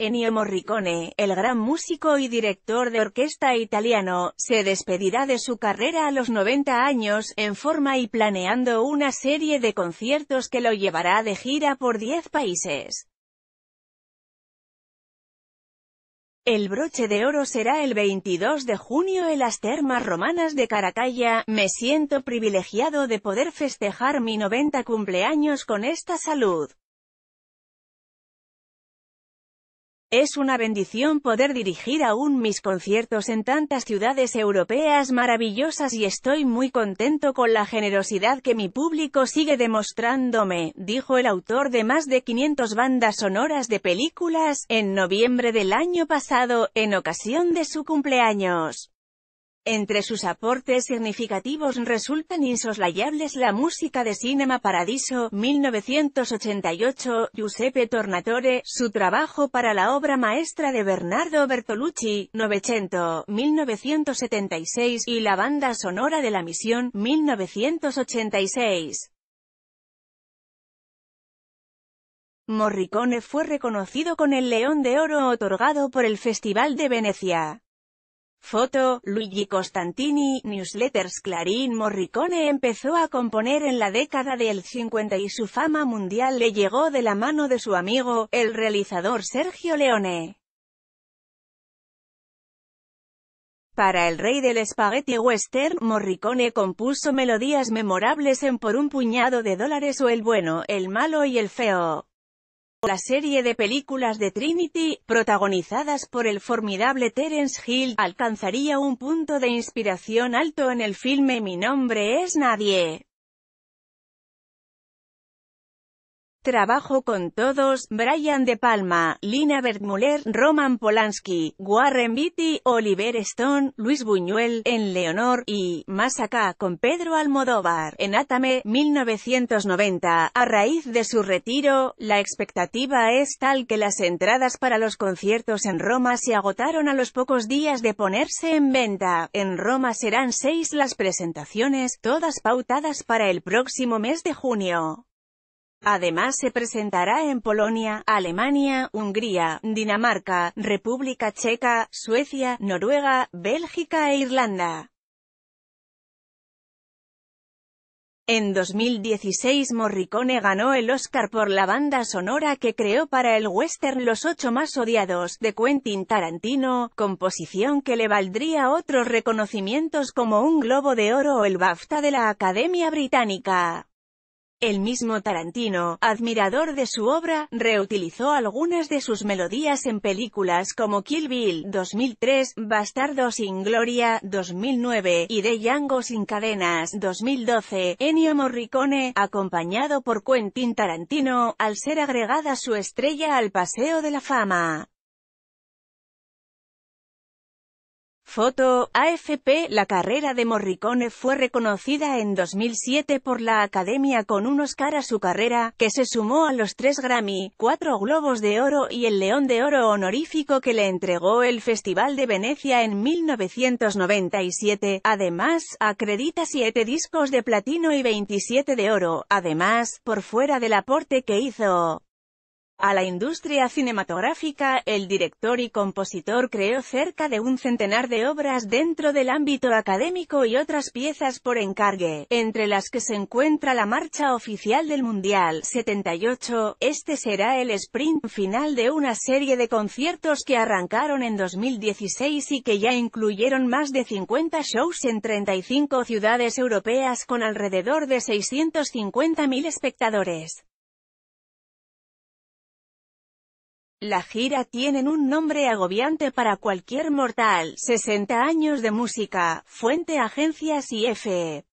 Ennio Morricone, el gran músico y director de orquesta italiano, se despedirá de su carrera a los 90 años, en forma y planeando una serie de conciertos que lo llevará de gira por 10 países. El broche de oro será el 22 de junio en las termas romanas de Caracalla, me siento privilegiado de poder festejar mi 90 cumpleaños con esta salud. Es una bendición poder dirigir aún mis conciertos en tantas ciudades europeas maravillosas y estoy muy contento con la generosidad que mi público sigue demostrándome, dijo el autor de más de 500 bandas sonoras de películas, en noviembre del año pasado, en ocasión de su cumpleaños. Entre sus aportes significativos resultan insoslayables la música de Cinema Paradiso, 1988, Giuseppe Tornatore, su trabajo para la obra maestra de Bernardo Bertolucci, 1976, y la banda sonora de La Misión, 1986. Morricone fue reconocido con el León de Oro otorgado por el Festival de Venecia. Foto, Luigi Costantini, Newsletters Clarín Morricone empezó a componer en la década del 50 y su fama mundial le llegó de la mano de su amigo, el realizador Sergio Leone. Para el rey del espagueti western, Morricone compuso melodías memorables en Por un puñado de dólares o El bueno, el malo y el feo la serie de películas de Trinity, protagonizadas por el formidable Terence Hill, alcanzaría un punto de inspiración alto en el filme Mi nombre es Nadie. Trabajo con todos, Brian De Palma, Lina Bertmuller, Roman Polanski, Warren Beatty, Oliver Stone, Luis Buñuel, en Leonor, y, más acá, con Pedro Almodóvar, en Atame, 1990. A raíz de su retiro, la expectativa es tal que las entradas para los conciertos en Roma se agotaron a los pocos días de ponerse en venta. En Roma serán seis las presentaciones, todas pautadas para el próximo mes de junio. Además se presentará en Polonia, Alemania, Hungría, Dinamarca, República Checa, Suecia, Noruega, Bélgica e Irlanda. En 2016 Morricone ganó el Oscar por la banda sonora que creó para el western Los ocho más odiados, de Quentin Tarantino, composición que le valdría otros reconocimientos como un Globo de Oro o el BAFTA de la Academia Británica. El mismo Tarantino, admirador de su obra, reutilizó algunas de sus melodías en películas como Kill Bill 2003, Bastardo sin Gloria 2009 y De Django sin Cadenas 2012. Ennio Morricone, acompañado por Quentin Tarantino, al ser agregada su estrella al Paseo de la Fama. Foto, AFP La carrera de Morricone fue reconocida en 2007 por la Academia con un Oscar a su carrera, que se sumó a los tres Grammy, cuatro Globos de Oro y el León de Oro honorífico que le entregó el Festival de Venecia en 1997. Además, acredita siete discos de platino y 27 de oro, además, por fuera del aporte que hizo. A la industria cinematográfica, el director y compositor creó cerca de un centenar de obras dentro del ámbito académico y otras piezas por encargue, entre las que se encuentra la marcha oficial del Mundial 78. Este será el sprint final de una serie de conciertos que arrancaron en 2016 y que ya incluyeron más de 50 shows en 35 ciudades europeas con alrededor de 650.000 espectadores. La gira tienen un nombre agobiante para cualquier mortal, 60 años de música, fuente agencias y F. E.